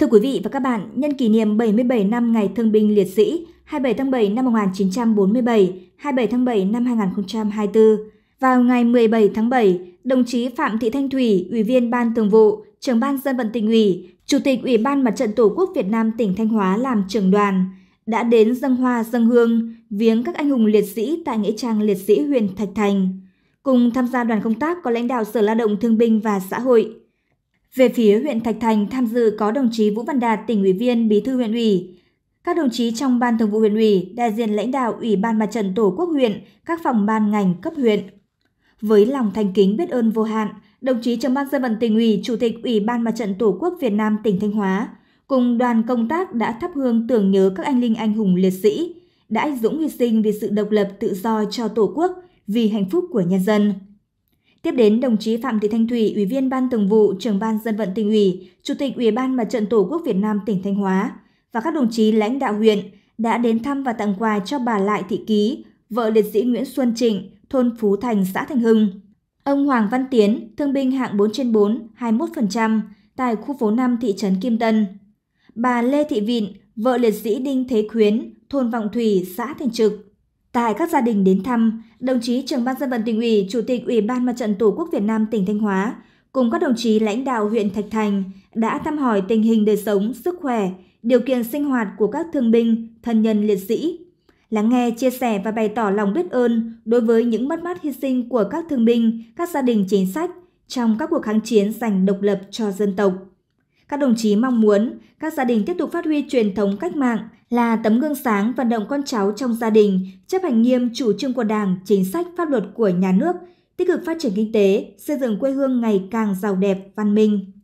Thưa quý vị và các bạn, nhân kỷ niệm 77 năm Ngày Thương binh Liệt sĩ 27 tháng 7 năm 1947, 27 tháng 7 năm 2024, vào ngày 17 tháng 7, đồng chí Phạm Thị Thanh Thủy, Ủy viên Ban Thường vụ, Trưởng ban Dân vận tỉnh ủy, Chủ tịch Ủy ban Mặt trận Tổ quốc Việt Nam tỉnh Thanh Hóa làm trưởng đoàn, đã đến dân hoa dân hương, viếng các anh hùng liệt sĩ tại Nghĩa trang liệt sĩ huyện Thạch Thành. Cùng tham gia đoàn công tác có lãnh đạo Sở Lao động Thương binh và Xã hội – về phía huyện Thạch Thành tham dự có đồng chí Vũ Văn Đạt, tỉnh ủy viên, bí thư huyện ủy, các đồng chí trong ban thường vụ huyện ủy, đại diện lãnh đạo Ủy ban Mặt trận Tổ quốc huyện, các phòng ban ngành cấp huyện. Với lòng thành kính biết ơn vô hạn, đồng chí Trần Ban Dân Vận tỉnh ủy, Chủ tịch Ủy ban Mặt trận Tổ quốc Việt Nam tỉnh Thanh Hóa, cùng đoàn công tác đã thắp hương tưởng nhớ các anh linh anh hùng liệt sĩ, đã dũng hy sinh vì sự độc lập tự do cho Tổ quốc, vì hạnh phúc của nhân dân. Tiếp đến, đồng chí Phạm Thị Thanh Thủy, Ủy viên Ban Thường vụ, Trưởng ban Dân vận tỉnh ủy, Chủ tịch Ủy ban Mặt trận Tổ quốc Việt Nam tỉnh Thanh Hóa và các đồng chí lãnh đạo huyện đã đến thăm và tặng quà cho bà Lại Thị Ký, vợ liệt sĩ Nguyễn Xuân Trịnh, thôn Phú Thành, xã Thành Hưng. Ông Hoàng Văn Tiến, thương binh hạng 4 trên 4, 21%, tại khu phố 5 thị trấn Kim Tân. Bà Lê Thị Vịn, vợ liệt sĩ Đinh Thế Khuyến, thôn Vọng Thủy, xã Thành Trực. Tại các gia đình đến thăm, đồng chí trưởng ban dân vận tỉnh ủy, chủ tịch Ủy ban Mặt trận Tổ quốc Việt Nam tỉnh Thanh Hóa cùng các đồng chí lãnh đạo huyện Thạch Thành đã thăm hỏi tình hình đời sống, sức khỏe, điều kiện sinh hoạt của các thương binh, thân nhân liệt sĩ. Lắng nghe, chia sẻ và bày tỏ lòng biết ơn đối với những mất mát hy sinh của các thương binh, các gia đình chính sách trong các cuộc kháng chiến giành độc lập cho dân tộc. Các đồng chí mong muốn các gia đình tiếp tục phát huy truyền thống cách mạng là tấm gương sáng vận động con cháu trong gia đình chấp hành nghiêm chủ trương của Đảng, chính sách pháp luật của nhà nước, tích cực phát triển kinh tế, xây dựng quê hương ngày càng giàu đẹp, văn minh.